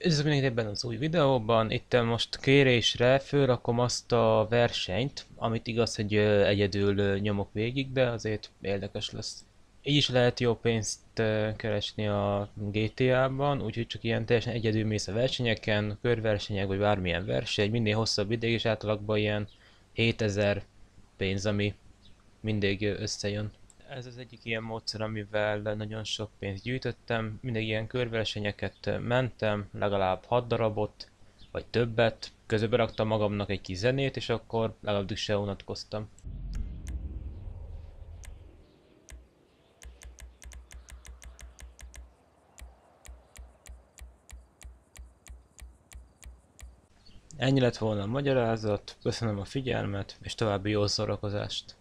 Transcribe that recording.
Üdvözlök mindenkit ebben az új videóban, itt most kérésre fölrakom azt a versenyt, amit igaz, hogy egyedül nyomok végig, de azért érdekes lesz. Így is lehet jó pénzt keresni a GTA-ban, úgyhogy csak ilyen teljesen egyedül mész a versenyeken, körversenyek vagy bármilyen verseny, minél hosszabb ideig, és átlagban, ilyen 7000 pénz, ami mindig összejön ez az egyik ilyen módszer, amivel nagyon sok pénzt gyűjtöttem. Mindig ilyen körversenyeket mentem, legalább 6 darabot, vagy többet. Közöbe raktam magamnak egy kis zenét, és akkor legalább se unatkoztam. Ennyi lett volna a magyarázat, köszönöm a figyelmet, és további jó szórakozást!